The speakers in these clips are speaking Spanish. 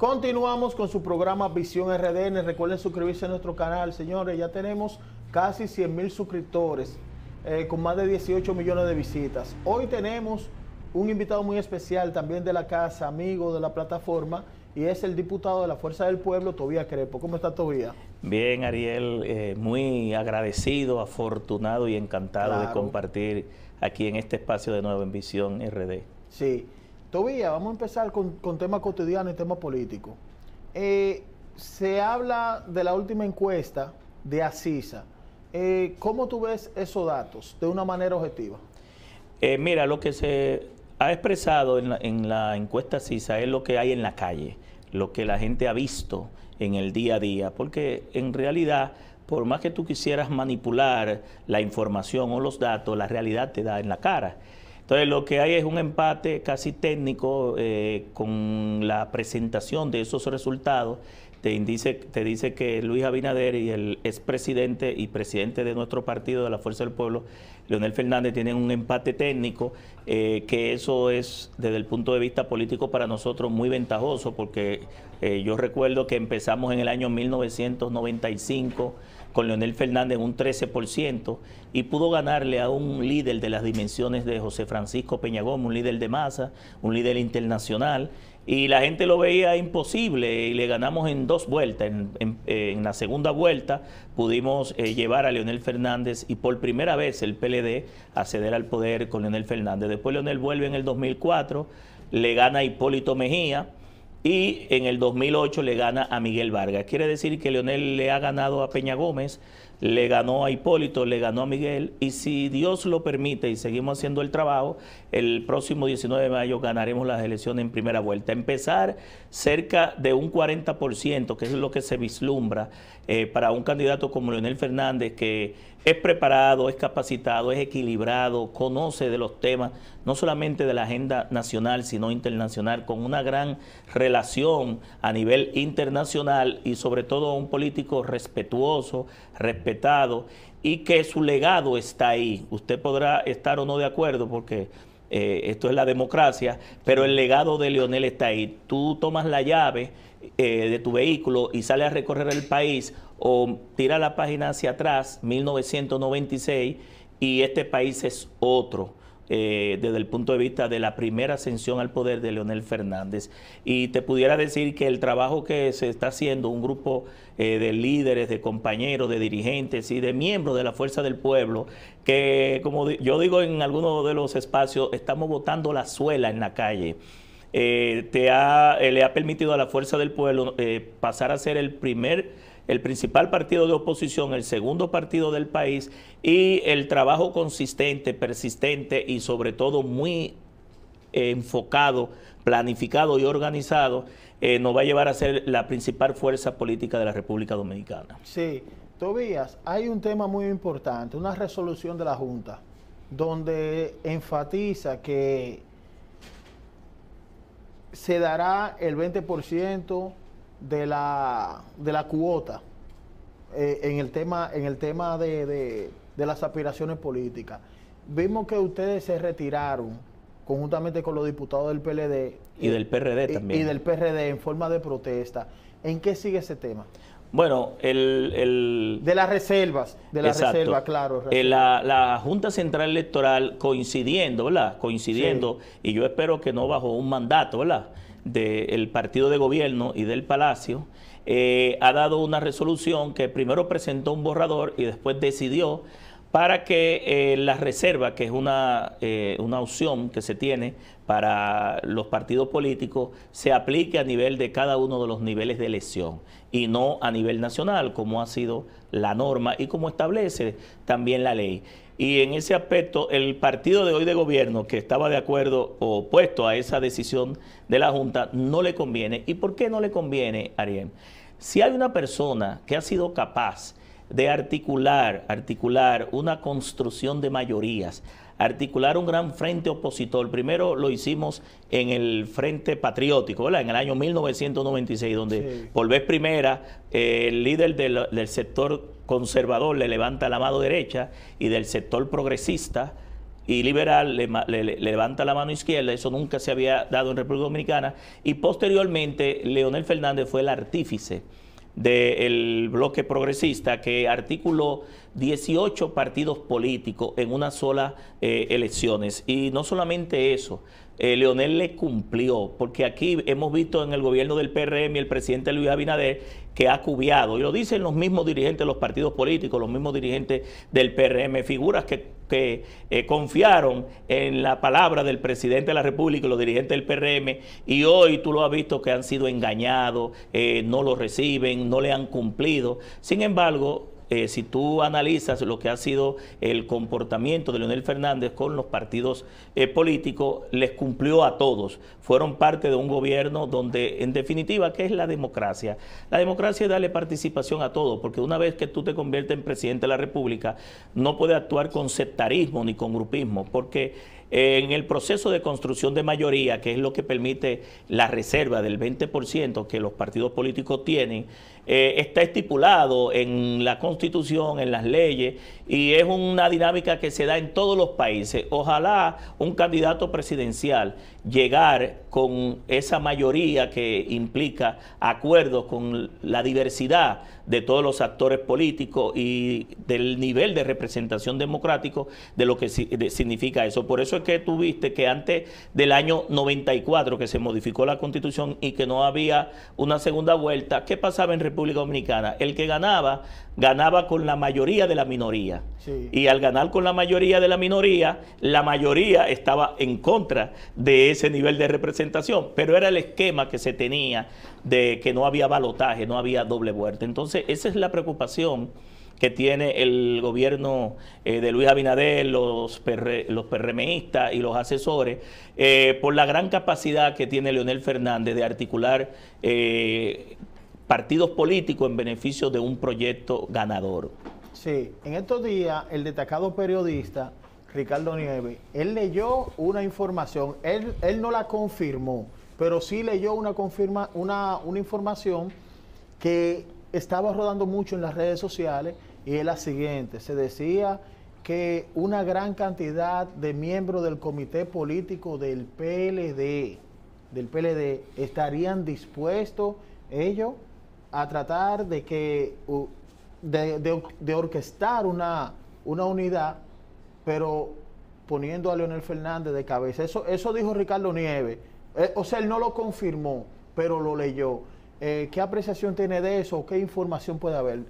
Continuamos con su programa Visión RDN. Recuerden suscribirse a nuestro canal, señores. Ya tenemos casi 100 mil suscriptores eh, con más de 18 millones de visitas. Hoy tenemos un invitado muy especial también de la casa, amigo de la plataforma, y es el diputado de la Fuerza del Pueblo, Tobía Crepo. ¿Cómo está Tobía? Bien, Ariel, eh, muy agradecido, afortunado y encantado de compartir aquí en este espacio de nuevo en Visión RD. Sí. Tobía, vamos a empezar con, con temas cotidianos y temas políticos. Eh, se habla de la última encuesta de Asisa. Eh, ¿Cómo tú ves esos datos de una manera objetiva? Eh, mira, lo que se ha expresado en la, en la encuesta Asisa es lo que hay en la calle, lo que la gente ha visto en el día a día, porque en realidad por más que tú quisieras manipular la información o los datos, la realidad te da en la cara. Entonces lo que hay es un empate casi técnico eh, con la presentación de esos resultados. Te dice, te dice que Luis Abinader y el expresidente y presidente de nuestro partido, de la Fuerza del Pueblo, Leonel Fernández, tienen un empate técnico, eh, que eso es desde el punto de vista político para nosotros muy ventajoso, porque eh, yo recuerdo que empezamos en el año 1995 con Leonel Fernández un 13% y pudo ganarle a un líder de las dimensiones de José Francisco Peñagón, un líder de masa, un líder internacional, y la gente lo veía imposible y le ganamos en dos vueltas. En, eh, la segunda vuelta pudimos eh, llevar a Leonel Fernández y por primera vez el PLD acceder al poder con Leonel Fernández. Después Leonel vuelve en el 2004, le gana a Hipólito Mejía y en el 2008 le gana a Miguel Vargas. Quiere decir que Leonel le ha ganado a Peña Gómez le ganó a Hipólito, le ganó a Miguel, y si Dios lo permite y seguimos haciendo el trabajo, el próximo 19 de mayo ganaremos las elecciones en primera vuelta. Empezar cerca de un 40%, que es lo que se vislumbra eh, para un candidato como Leonel Fernández, que es preparado, es capacitado, es equilibrado, conoce de los temas, no solamente de la agenda nacional, sino internacional, con una gran relación a nivel internacional y sobre todo un político respetuoso, respetuoso y que su legado está ahí. Usted podrá estar o no de acuerdo porque eh, esto es la democracia, pero el legado de Leonel está ahí. Tú tomas la llave eh, de tu vehículo y sales a recorrer el país o tira la página hacia atrás, 1996, y este país es otro. Eh, desde el punto de vista de la primera ascensión al poder de Leonel Fernández. Y te pudiera decir que el trabajo que se está haciendo, un grupo eh, de líderes, de compañeros, de dirigentes y de miembros de la Fuerza del Pueblo, que como yo digo en algunos de los espacios, estamos botando la suela en la calle. Eh, te le ha permitido a la Fuerza del Pueblo pasar a ser el primer el principal partido de oposición, el segundo partido del país y el trabajo consistente, persistente y sobre todo muy enfocado, planificado y organizado, eh, nos va a llevar a ser la principal fuerza política de la República Dominicana. Sí, Tobías, hay un tema muy importante, una resolución de la Junta, donde enfatiza que se dará el 20% de la, de la cuota eh, en el tema, en el tema de, las aspiraciones políticas. Vimos que ustedes se retiraron conjuntamente con los diputados del PLD. Y, del PRD también. Y, del PRD en forma de protesta. ¿En qué sigue ese tema? Bueno, el... de las reservas, de las reservas, claro. Eh, la, Junta Central Electoral coincidiendo, ¿verdad? Coincidiendo, y yo espero que no bajo un mandato, ¿verdad? del partido de gobierno y del Palacio, eh, ha dado una resolución que primero presentó un borrador y después decidió para que eh, la reserva, que es una, eh, una opción que se tiene para los partidos políticos, se aplique a nivel de cada uno de los niveles de elección y no a nivel nacional, como ha sido la norma y como establece también la ley. Y en ese aspecto, el partido de hoy de gobierno, que estaba de acuerdo o opuesto a esa decisión de la Junta, no le conviene. ¿Y por qué no le conviene, Ariel? Si hay una persona que ha sido capaz de articular, articular una construcción de mayorías, articular un gran frente opositor. Primero lo hicimos en el Frente Patriótico, ¿verdad? En el año 1996, donde por vez primera eh, el líder del, sector conservador le levanta la mano derecha y del sector progresista y liberal le, le, levanta la mano izquierda, eso nunca se había dado en República Dominicana, y posteriormente Leonel Fernández fue el artífice del bloque progresista que articuló 18 partidos políticos en una sola eh, elecciones. Y no solamente eso, eh, Leonel le cumplió, porque aquí hemos visto en el gobierno del PRM y el presidente Luis Abinader que ha cubiado, y lo dicen los mismos dirigentes de los partidos políticos, los mismos dirigentes del PRM, figuras que que eh, confiaron en la palabra del presidente de la República y los dirigentes del PRM y hoy tú lo has visto que han sido engañados, eh, no lo reciben, no le han cumplido. Sin embargo, eh, si tú analizas lo que ha sido el comportamiento de Leonel Fernández con los partidos eh, políticos, les cumplió a todos. Fueron parte de un gobierno donde, en definitiva, ¿qué es la democracia? La democracia es darle participación a todos, porque una vez que tú te conviertes en presidente de la República, no puede actuar con sectarismo ni con grupismo, porque eh, en el proceso de construcción de mayoría, que es lo que permite la reserva del 20% que los partidos políticos tienen, eh, está estipulado en la constitución, en las leyes, y es una dinámica que se da en todos los países. Ojalá un candidato presidencial llegar con esa mayoría que implica acuerdos con la diversidad de todos los actores políticos y del nivel de representación democrático de lo que significa eso. Por eso es que tuviste que antes del año 94 que se modificó la constitución y que no había una segunda vuelta, ¿qué pasaba en República? Dominicana, el que ganaba, ganaba con la mayoría de la minoría. Y al ganar con la mayoría de la minoría, la mayoría estaba en contra de ese nivel de representación, pero era el esquema que se tenía de que no había balotaje, no había doble vuelta. Entonces, esa es la preocupación que tiene el gobierno eh, de Luis Abinader, los, los PRMistas y los asesores, eh, por la gran capacidad que tiene Leonel Fernández de articular eh, partidos políticos en beneficio de un proyecto ganador. Sí, en estos días el destacado periodista Ricardo Nieves, él leyó una información, él, no la confirmó, pero sí leyó una, confirma, una, una información que estaba rodando mucho en las redes sociales y es la siguiente, se decía que una gran cantidad de miembros del comité político del PLD, del PLD, estarían dispuestos ellos a tratar de que de, de, orquestar una, una unidad, pero poniendo a Leonel Fernández de cabeza. Eso, eso dijo Ricardo Nieves. Eh, o sea, él no lo confirmó, pero lo leyó. Eh, ¿Qué apreciación tiene de eso? ¿Qué información puede haber?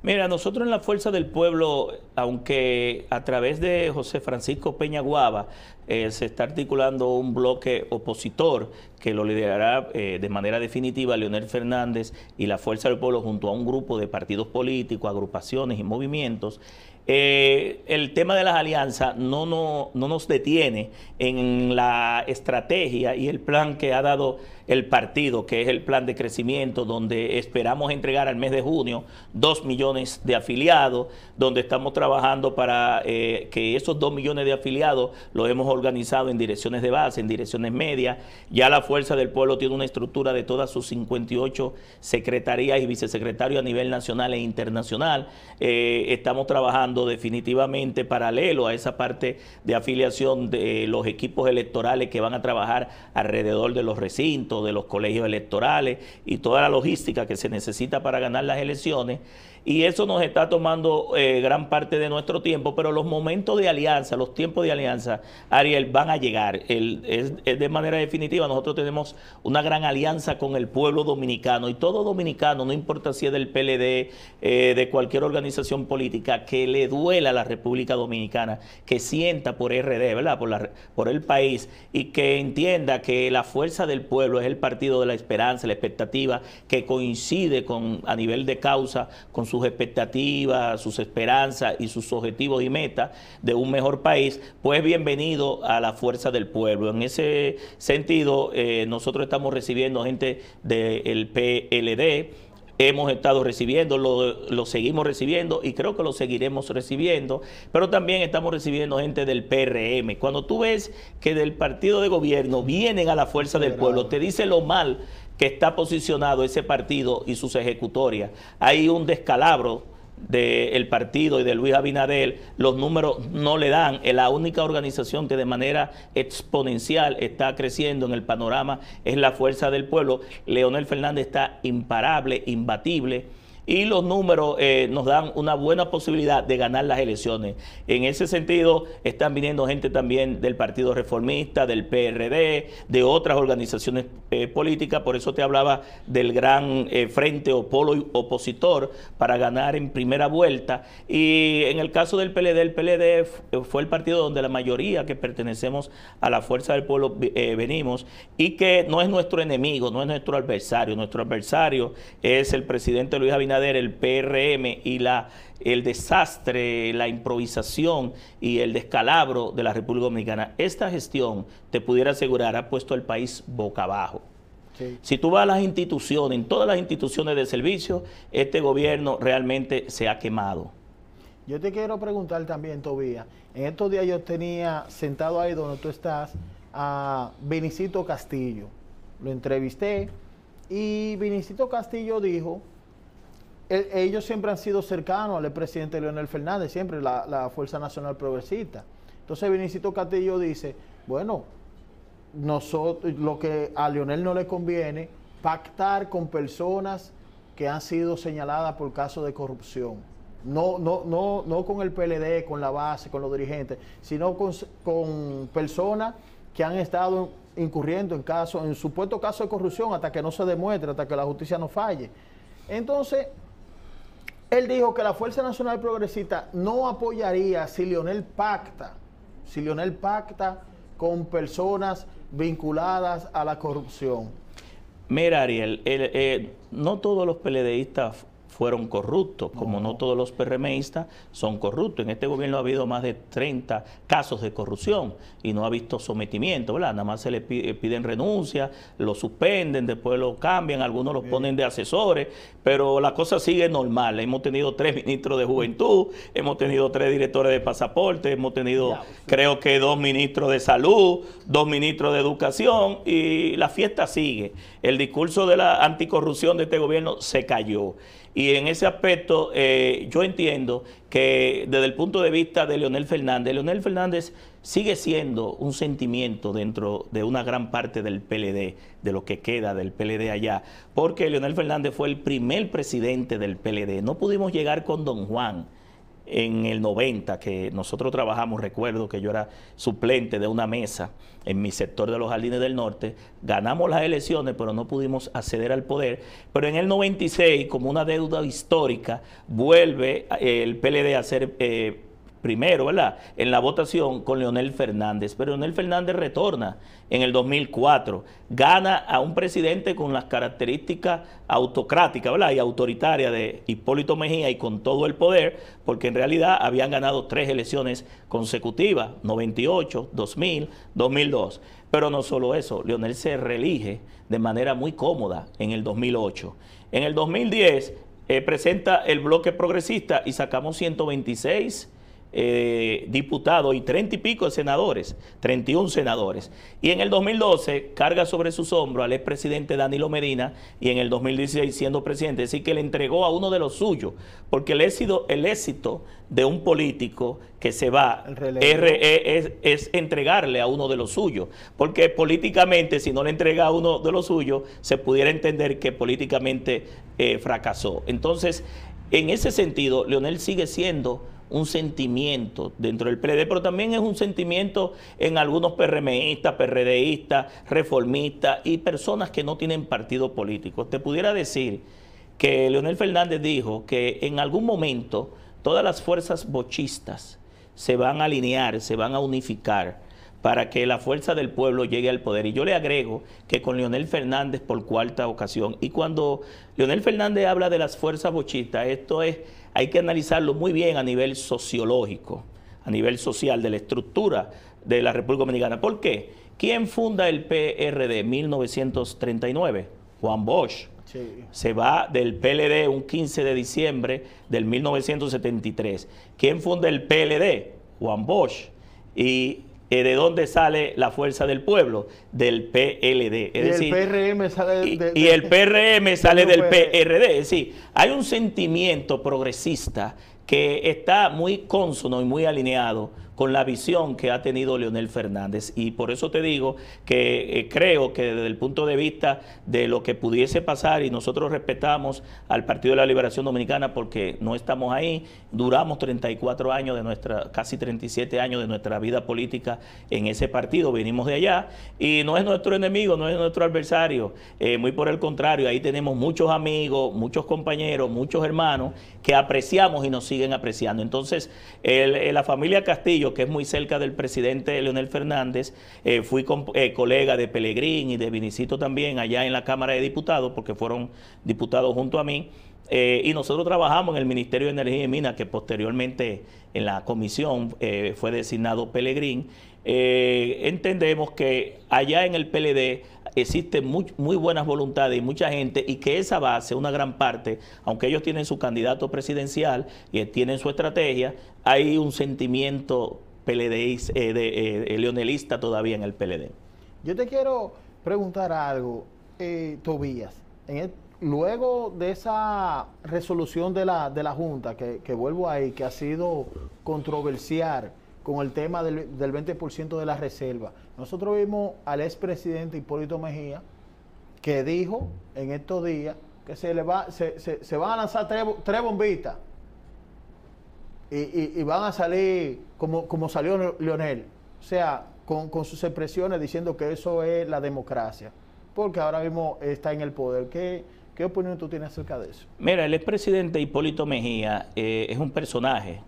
Mira, nosotros en la Fuerza del Pueblo, aunque a través de José Francisco Peña Guava eh, se está articulando un bloque opositor que lo liderará eh, de manera definitiva Leonel Fernández y la Fuerza del Pueblo junto a un grupo de partidos políticos, agrupaciones y movimientos, eh, el tema de las alianzas no, no nos detiene en la estrategia y el plan que ha dado el partido, que es el plan de crecimiento, donde esperamos entregar al mes de junio 2 millones de afiliados, donde estamos trabajando para eh, que esos 2 millones de afiliados los hemos organizado en direcciones de base, en direcciones medias. Ya la Fuerza del Pueblo tiene una estructura de todas sus 58 secretarías y vicesecretarios a nivel nacional e internacional. Eh, estamos trabajando definitivamente paralelo a esa parte de afiliación de los equipos electorales que van a trabajar alrededor de los recintos de los colegios electorales y toda la logística que se necesita para ganar las elecciones y eso nos está tomando eh, gran parte de nuestro tiempo, pero los momentos de alianza, los tiempos de alianza, Ariel, van a llegar. El, es, de manera definitiva, nosotros tenemos una gran alianza con el pueblo dominicano y todo dominicano, no importa si es del PLD, eh, de cualquier organización política, que le duela a la República Dominicana, que sienta por RD, ¿verdad? Por, la, por el país y que entienda que la fuerza del pueblo es el partido de la esperanza, la expectativa, que coincide con a nivel de causa con su sus expectativas, sus esperanzas y sus objetivos y metas de un mejor país, pues bienvenido a la fuerza del pueblo. En ese sentido, eh, nosotros estamos recibiendo gente del PLD, hemos estado recibiendo, lo, lo, seguimos recibiendo y creo que lo seguiremos recibiendo, pero también estamos recibiendo gente del PRM. Cuando tú ves que del partido de gobierno vienen a la fuerza del pueblo, te dice lo mal que está posicionado ese partido y sus ejecutorias. Hay un descalabro del partido y de Luis Abinadel, los números no le dan. la única organización que de manera exponencial está creciendo en el panorama es la fuerza del pueblo. Leonel Fernández está imparable, imbatible y los números eh, nos dan una buena posibilidad de ganar las elecciones. En ese sentido, están viniendo gente también del Partido Reformista, del PRD, de otras organizaciones eh, políticas, por eso te hablaba del gran eh, frente o polo opositor para ganar en primera vuelta. Y en el caso del PLD, el PLD fue el partido donde la mayoría que pertenecemos a la fuerza del pueblo venimos y que no es nuestro enemigo, no es nuestro adversario. Nuestro adversario es el presidente Luis Abinader el PRM y la, el desastre, la improvisación y el descalabro de la República Dominicana, esta gestión, te pudiera asegurar, ha puesto el país boca abajo. Si tú vas a las instituciones, en todas las instituciones de servicio, este gobierno realmente se ha quemado. Yo te quiero preguntar también, Tobía En estos días yo tenía sentado ahí donde tú estás a Benicito Castillo. Lo entrevisté y Benicito Castillo dijo ellos siempre han sido cercanos al presidente Leonel Fernández, siempre la, Fuerza Nacional Progresista. Entonces Vinicito Castillo dice, bueno, nosotros, lo que a Leonel no le conviene, pactar con personas que han sido señaladas por casos de corrupción. No, no, no, no con el PLD, con la base, con los dirigentes, sino con, personas que han estado incurriendo en casos, en supuesto caso de corrupción, hasta que no se demuestre, hasta que la justicia no falle. Entonces, él dijo que la Fuerza Nacional Progresista no apoyaría si Lionel pacta, si Lionel pacta con personas vinculadas a la corrupción. Mira, Ariel, eh, no todos los PLDistas fueron corruptos, como no todos los PRMistas son corruptos. En este gobierno ha habido más de 30 casos de corrupción y no ha visto sometimiento, ¿verdad? Nada más se le eh, piden renuncia, lo suspenden, después lo cambian, algunos los ponen de asesores, pero la cosa sigue normal. Hemos tenido tres ministros de juventud, hemos tenido tres directores de pasaporte, hemos tenido creo que dos ministros de salud, dos ministros de educación y la fiesta sigue. El discurso de la anticorrupción de este gobierno se cayó. Y en ese aspecto eh, yo entiendo que desde el punto de vista de Leonel Fernández, Leonel Fernández sigue siendo un sentimiento dentro de una gran parte del PLD, de lo que queda del PLD allá, porque Leonel Fernández fue el primer presidente del PLD. No pudimos llegar con don Juan en el 90, que nosotros trabajamos, recuerdo que yo era suplente de una mesa en mi sector de los jardines del norte, ganamos las elecciones, pero no pudimos acceder al poder, pero en el 96, como una deuda histórica, vuelve eh, el PLD a ser... Eh, primero, ¿verdad? En la votación con Leonel Fernández, pero Leonel Fernández retorna en el 2004, gana a un presidente con las características autocráticas, ¿verdad? Y autoritaria de Hipólito Mejía y con todo el poder, porque en realidad habían ganado tres elecciones consecutivas, 98, 2000, 2002. Pero no solo eso, Leonel se reelige de manera muy cómoda en el 2008. En el 2010 eh, presenta el bloque progresista y sacamos 126 eh, diputados y treinta y pico de senadores, 31 senadores. Y en el 2012 carga sobre sus hombros al expresidente Danilo Medina y en el 2016 siendo presidente, es decir, que le entregó a uno de los suyos, porque el éxito, el éxito de un político que se va es, entregarle a uno de los suyos, porque políticamente si no le entrega a uno de los suyos, se pudiera entender que políticamente eh, fracasó. Entonces, en ese sentido, Leonel sigue siendo un sentimiento dentro del PLD, pero también es un sentimiento en algunos PRMistas, PRDistas, reformistas y personas que no tienen partido político. Te pudiera decir que Leonel Fernández dijo que en algún momento todas las fuerzas bochistas se van a alinear, se van a unificar para que la fuerza del pueblo llegue al poder. Y yo le agrego que con Leonel Fernández por cuarta ocasión, y cuando Leonel Fernández habla de las fuerzas bochistas, esto es, hay que analizarlo muy bien a nivel sociológico, a nivel social, de la estructura de la República Dominicana. ¿Por qué? ¿Quién funda el PRD 1939? Juan Bosch. Se va del PLD un 15 de diciembre del 1973. ¿Quién funda el PLD? Juan Bosch. Y eh, ¿de dónde sale la fuerza del pueblo? Del PLD. Es y el PRM sale del Y el PRM sale del PRD. Es decir, hay un sentimiento progresista que está muy cónsono y muy alineado con la visión que ha tenido Leonel Fernández. Y por eso te digo que eh, creo que desde el punto de vista de lo que pudiese pasar, y nosotros respetamos al Partido de la Liberación Dominicana porque no estamos ahí, duramos 34 años de nuestra, casi 37 años de nuestra vida política en ese partido, venimos de allá, y no es nuestro enemigo, no es nuestro adversario, eh, muy por el contrario, ahí tenemos muchos amigos, muchos compañeros, muchos hermanos que apreciamos y nos siguen apreciando. Entonces, eh, la familia Castillo, que es muy cerca del presidente Leonel Fernández, eh, fui eh, colega de Pelegrín y de Vinicito también allá en la Cámara de Diputados, porque fueron diputados junto a mí. Eh, y nosotros trabajamos en el Ministerio de Energía y Minas, que posteriormente en la comisión fue designado Pelegrín. entendemos que allá en el PLD existe muy, buenas voluntades y mucha gente y que esa base, una gran parte, aunque ellos tienen su candidato presidencial y tienen su estrategia, hay un sentimiento eh, eh, eh, leonelista todavía en el PLD. Yo te quiero preguntar algo, eh, Tobías. luego de esa resolución de la, Junta, que, vuelvo ahí, que ha sido controversial con el tema del, del 20% de la reserva, nosotros vimos al expresidente Hipólito Mejía que dijo en estos días que se, le va, se, se, van a lanzar tres, bombitas y, van a salir como, como salió Leonel. O sea, con, sus expresiones diciendo que eso es la democracia, porque ahora mismo está en el poder. ¿Qué, opinión tú tienes acerca de eso? Mira, el expresidente Hipólito Mejía eh, es un personaje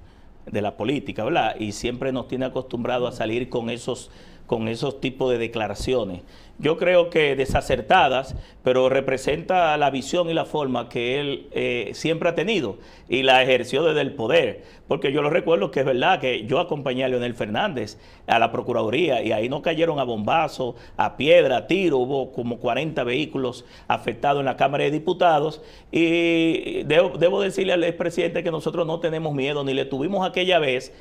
de la política, ¿verdad? Y siempre nos tiene acostumbrado a salir con esos con esos tipos de declaraciones. Yo creo que desacertadas, pero representa la visión y la forma que él eh, siempre ha tenido y la ejerció desde el poder. Porque yo lo recuerdo que es verdad que yo acompañé a Leonel Fernández a la Procuraduría y ahí no cayeron a bombazo, a piedra, a tiro. Hubo como 40 vehículos afectados en la Cámara de Diputados. Y debo, debo decirle al expresidente que nosotros no tenemos miedo ni le tuvimos aquella vez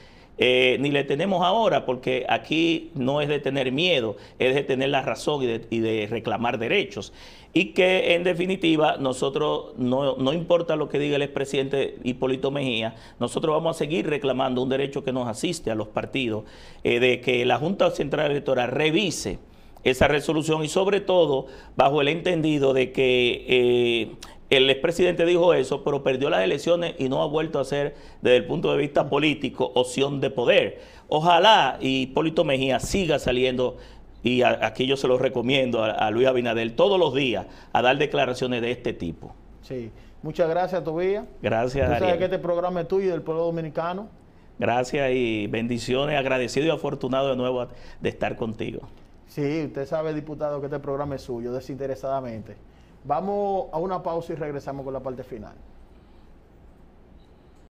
eh, ni le tenemos ahora, porque aquí no es de tener miedo, es de tener la razón y de, reclamar derechos. Y que en definitiva nosotros, no, importa lo que diga el expresidente Hipólito Mejía, nosotros vamos a seguir reclamando un derecho que nos asiste a los partidos, eh, de que la Junta Central Electoral revise esa resolución y sobre todo bajo el entendido de que eh, el expresidente dijo eso, pero perdió las elecciones y no ha vuelto a ser, desde el punto de vista político, opción de poder. Ojalá y Hipólito Mejía siga saliendo y aquí yo se lo recomiendo a, Luis Abinadel todos los días a dar declaraciones de este tipo. Sí, muchas gracias Tobía. Gracias. Tú sabes que este programa es tuyo del pueblo dominicano. Gracias y bendiciones, agradecido y afortunado de nuevo de estar contigo. Sí, usted sabe, diputado, que este programa es suyo, desinteresadamente. Vamos a una pausa y regresamos con la parte final.